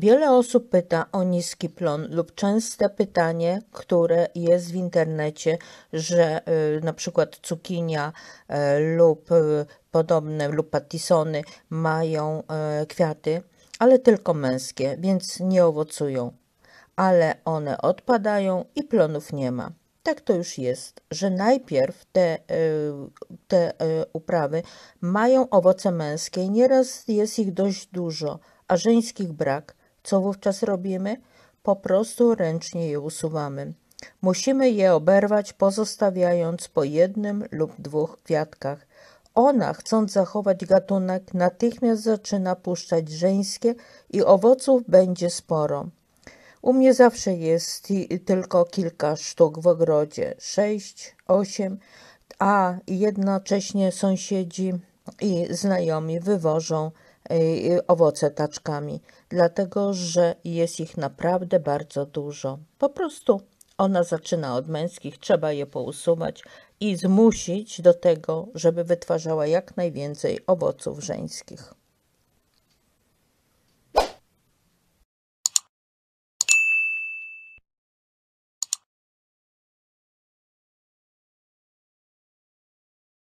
Wiele osób pyta o niski plon lub częste pytanie, które jest w internecie, że y, na przykład cukinia y, lub y, podobne lub patisony mają y, kwiaty, ale tylko męskie, więc nie owocują. Ale one odpadają i plonów nie ma. Tak to już jest, że najpierw te, y, te y, uprawy mają owoce męskie, nieraz jest ich dość dużo a żeńskich brak, co wówczas robimy? Po prostu ręcznie je usuwamy. Musimy je oberwać, pozostawiając po jednym lub dwóch kwiatkach. Ona, chcąc zachować gatunek, natychmiast zaczyna puszczać żeńskie i owoców będzie sporo. U mnie zawsze jest tylko kilka sztuk w ogrodzie, sześć, osiem, a jednocześnie sąsiedzi i znajomi wywożą Y, y, owoce taczkami, dlatego że jest ich naprawdę bardzo dużo. Po prostu ona zaczyna od męskich, trzeba je pousuwać i zmusić do tego, żeby wytwarzała jak najwięcej owoców żeńskich.